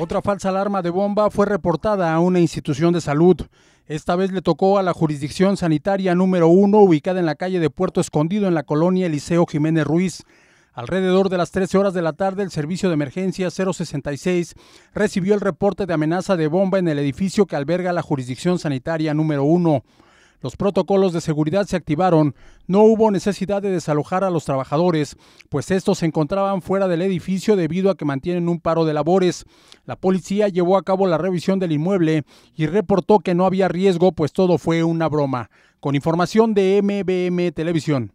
Otra falsa alarma de bomba fue reportada a una institución de salud. Esta vez le tocó a la jurisdicción sanitaria número uno, ubicada en la calle de Puerto Escondido, en la colonia Eliseo Jiménez Ruiz. Alrededor de las 13 horas de la tarde, el Servicio de Emergencia 066 recibió el reporte de amenaza de bomba en el edificio que alberga la jurisdicción sanitaria número uno. Los protocolos de seguridad se activaron, no hubo necesidad de desalojar a los trabajadores, pues estos se encontraban fuera del edificio debido a que mantienen un paro de labores. La policía llevó a cabo la revisión del inmueble y reportó que no había riesgo, pues todo fue una broma. Con información de MBM Televisión.